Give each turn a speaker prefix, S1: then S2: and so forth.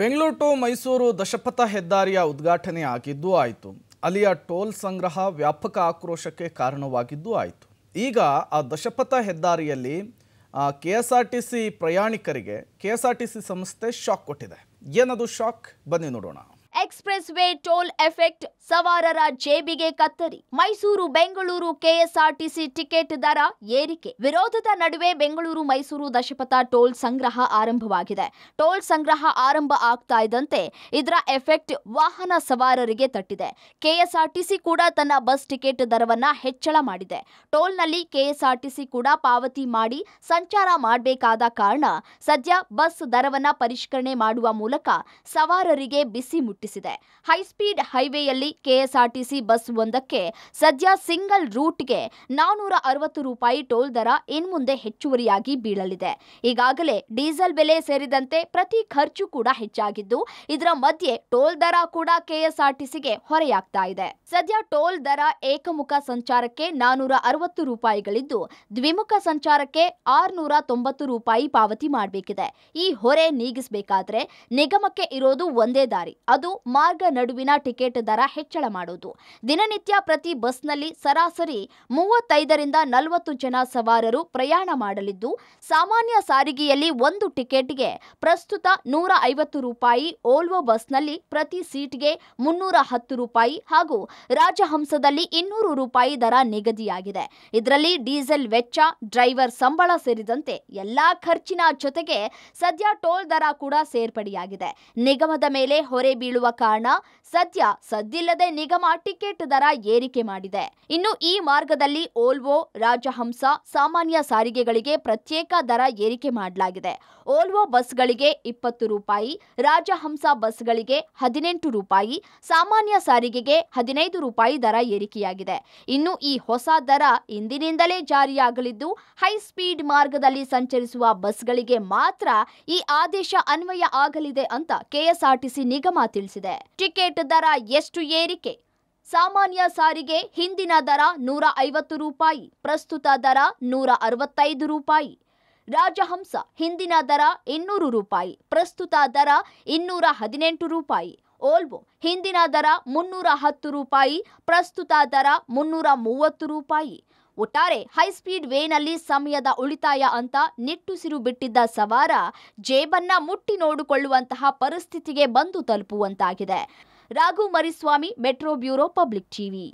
S1: Bengaluru to Mysuru ದಶಪಥ ಹೆದ್ದಾರಿಯ ಉದ್ಘಾಟನೆ ಆಗಿದ್ದೂ ಆಯಿತು ಅಲ್ಲಿಯ ಟೋಲ್ ಸಂಗ್ರಹ ವ್ಯಾಪಕ ಆಕ್ರೋಶಕ್ಕೆ ಕಾರಣವಾಗಿದ್ದೂ ಆಯಿತು ಈಗ ಆ ದಶಪಥ ಹೆದ್ದಾರಿಯಲ್ಲಿ K S R T C ಪ್ರಯಾಣಿಕರಿಗೆ K S R T C ಸಂಸ್ಥೆ ಶಾಕ್ ಕೊಟ್ಟಿದೆ ಏನದು ಶಾಕ್ ಬನ್ನಿ ನೋಡೋಣ ಎಕ್ಸ್ಪ್ರೆಸ್ ವೇ ಟೋಲ್ ಎಫೆಕ್ಟ್ ಸವಾರರ ಜೇಬಿಗೆ ಕತ್ತರಿ ಮೈಸೂರು ಬೆಂಗಳೂರು ಕೆಎಸ್ಆರ್ಟಿಸಿ ಟಿಕೆಟ್ ದರ ಏರಿಕೆ ವಿರೋಧದ ನಡುವೆ ಬೆಂಗಳೂರು ಮೈಸೂರು ದಶಪಥ ಟೋಲ್ ಸಂಗ್ರಹ ಆರಂಭವಾಗಿದೆ ಟೋಲ್ ಸಂಗ್ರಹ ಆರಂಭ ಆಗ್ತಾ ಇದ್ದಂತೆ ಇದರ ಎಫೆಕ್ಟ್ ವಾಹನ ಸವಾರರಿಗೆ ತಟ್ಟಿದೆ ಕೆಎಸ್ಆರ್ಟಿಸಿ ಕೂಡ ತನ್ನ ಬಸ್ ಟಿಕೆಟ್ ದರವನ್ನ ಹೆಚ್ಚಳ ಮಾಡಿದೆ ಟೋಲ್ನಲ್ಲಿ ಕೆಎಸ್ಆರ್ಟಿಸಿ ಕೂಡ ಪಾವತಿ ಮಾಡಿ ಸಂಚಾರ ಮಾಡಬೇಕಾದ ಕಾರಣ ಸದ್ಯ ಬಸ್ ದರವನ್ನ ಪರಿಷ್ಕರಣೆ ಮಾಡುವ ಮೂಲಕ ಸವಾರರಿಗೆ ಬಿಸಿ ಮುಟ್ಟಿದೆ ಪ್ರಕಟಿಸಿದೆ ಹೈಸ್ಪೀಡ್ ಹೈವೇಯಲ್ಲಿ ಕೆಎಸ್ಆರ್ಟಿಸಿ ಬಸ್ ಒಂದಕ್ಕೆ ಸದ್ಯ ಸಿಂಗಲ್ ರೂಟ್ಗೆ ನಾನೂರ ಅರವತ್ತು ರೂಪಾಯಿ ಟೋಲ್ ದರ ಇನ್ಮುಂದೆ ಹೆಚ್ಚುವರಿಯಾಗಿ ಬೀಳಲಿದೆ ಈಗಾಗಲೇ ಡೀಸೆಲ್ ಬೆಲೆ ಸೇರಿದಂತೆ ಪ್ರತಿ ಖರ್ಚು ಕೂಡ ಹೆಚ್ಚಾಗಿದ್ದು ಇದರ ಮಧ್ಯೆ ಟೋಲ್ ದರ ಕೂಡ ಕೆಎಸ್ಆರ್ಟಿಸಿಗೆ ಹೊರೆಯಾಗ್ತಾ ಇದೆ ಸದ್ಯ ಟೋಲ್ ದರ ಏಕಮುಖ ಸಂಚಾರಕ್ಕೆ ನಾನೂರ ಅರವತ್ತು ರೂಪಾಯಿಗಳಿದ್ದು ದ್ವಿಮುಖ ಸಂಚಾರಕ್ಕೆ ಆರ್ನೂರ ತೊಂಬತ್ತು ರೂಪಾಯಿ ಪಾವತಿ ಮಾಡಬೇಕಿದೆ ಈ ಹೊರೆ ನೀಗಿಸಬೇಕಾದ್ರೆ ನಿಗಮಕ್ಕೆ ಇರೋದು ಒಂದೇ ದಾರಿ ಅದು ಮಾರ್ಗ ನಡುವಿನ ಟಿಕೆಟ್ ದರ ಹೆಚ್ಚಳ ಮಾಡುವುದು ದಿನನಿತ್ಯ ಪ್ರತಿ ಬಸ್ನಲ್ಲಿ ಸರಾಸರಿ ಮೂವತ್ತೈದರಿಂದ ನಲವತ್ತು ಜನ ಸವಾರರು ಪ್ರಯಾಣ ಮಾಡಲಿದ್ದು ಸಾಮಾನ್ಯ ಸಾರಿಗೆಯಲ್ಲಿ ಒಂದು ಟಿಕೆಟ್ಗೆ ಪ್ರಸ್ತುತ ನೂರ ಐವತ್ತು ರೂಪಾಯಿ ಓಲ್ವೋ ಬಸ್ನಲ್ಲಿ ಪ್ರತಿ ಸೀಟ್ಗೆ ಮುನ್ನೂರ ಹತ್ತು ರೂಪಾಯಿ ಹಾಗೂ ರಾಜಹಂಸದಲ್ಲಿ ಇನ್ನೂರು ರೂಪಾಯಿ ದರ ನಿಗದಿಯಾಗಿದೆ ಇದರಲ್ಲಿ ಡೀಸೆಲ್ ವೆಚ್ಚ ಡ್ರೈವರ್ ಸಂಬಳ ಸೇರಿದಂತೆ ಎಲ್ಲಾ ಖರ್ಚಿನ ಜೊತೆಗೆ ಸದ್ಯ ಟೋಲ್ ದರ ಕೂಡ ಸೇರ್ಪಡೆಯಾಗಿದೆ ನಿಗಮದ ಮೇಲೆ ಹೊರೆ ಬೀಳುವ ಕಾರಣ ಸದ್ಯ ಸದ್ದಿಲ್ಲದೆ ನಿಗಮ ಟಿಕೆಟ್ ದರ ಏರಿಕೆ ಮಾಡಿದೆ ಇನ್ನು ಈ ಮಾರ್ಗದಲ್ಲಿ ಓಲ್ವೋ ರಾಜಹಂಸ ಸಾಮಾನ್ಯ ಸಾರಿಗೆಗಳಿಗೆ ಪ್ರತ್ಯೇಕ ದರ ಏರಿಕೆ ಮಾಡಲಾಗಿದೆ ಓಲ್ವೋ ಬಸ್ಗಳಿಗೆ ಇಪ್ಪತ್ತು ರೂಪಾಯಿ ರಾಜಹಂಸ ಬಸ್ಗಳಿಗೆ ಹದಿನೆಂಟು ರೂಪಾಯಿ ಸಾಮಾನ್ಯ ಸಾರಿಗೆಗೆ ಹದಿನೈದು ರೂಪಾಯಿ ದರ ಏರಿಕೆಯಾಗಿದೆ ಇನ್ನು ಈ ಹೊಸ ದರ ಇಂದಿನಿಂದಲೇ ಜಾರಿಯಾಗಲಿದ್ದು ಹೈ ಸ್ಪೀಡ್ ಮಾರ್ಗದಲ್ಲಿ ಸಂಚರಿಸುವ ಬಸ್ಗಳಿಗೆ ಮಾತ್ರ ಈ ಆದೇಶ ಅನ್ವಯ ಆಗಲಿದೆ ಅಂತ ಕೆಎಸ್ಆರ್ಟಿಸಿ ನಿಗಮ ತಿಳಿಸಿದೆ ಟಿಕೆಟ್ ದರ ಎಷ್ಟು ಏರಿಕೆ ಸಾಮಾನ್ಯ ಸಾರಿಗೆ ಹಿಂದಿನ ದರ ನೂರ ಐವತ್ತು ರೂಪಾಯಿ ಪ್ರಸ್ತುತ ದರ ನೂರ ಅರವತ್ತೈದು ರೂಪಾಯಿ ರಾಜಹಂಸ ಹಿಂದಿನ ದರ ಇನ್ನೂರು ರೂಪಾಯಿ ಪ್ರಸ್ತುತ ದರ ಇನ್ನೂರ ಹದಿನೆಂಟು ರೂಪಾಯಿ ಓಲ್ವೋ ಹಿಂದಿನ ದರ ಮುನ್ನೂರ ಹತ್ತು ರೂಪಾಯಿ ಪ್ರಸ್ತುತ ದರ ಮುನ್ನೂರ ಮೂವತ್ತು ರೂಪಾಯಿ ಒಟ್ಟಾರೆ ಹೈಸ್ಪೀಡ್ ವೇನಲ್ಲಿ ಸಮಯದ ಉಳಿತಾಯ ಅಂತ ನಿಟ್ಟುಸಿರು ಬಿಟ್ಟಿದ್ದ ಸವಾರ ಜೇಬನ್ನ ಮುಟ್ಟಿ ನೋಡಿಕೊಳ್ಳುವಂತಹ ಪರಿಸ್ಥಿತಿಗೆ ಬಂದು ತಲುಪುವಂತಾಗಿದೆ Raghu Mariswamy metro bureau public TV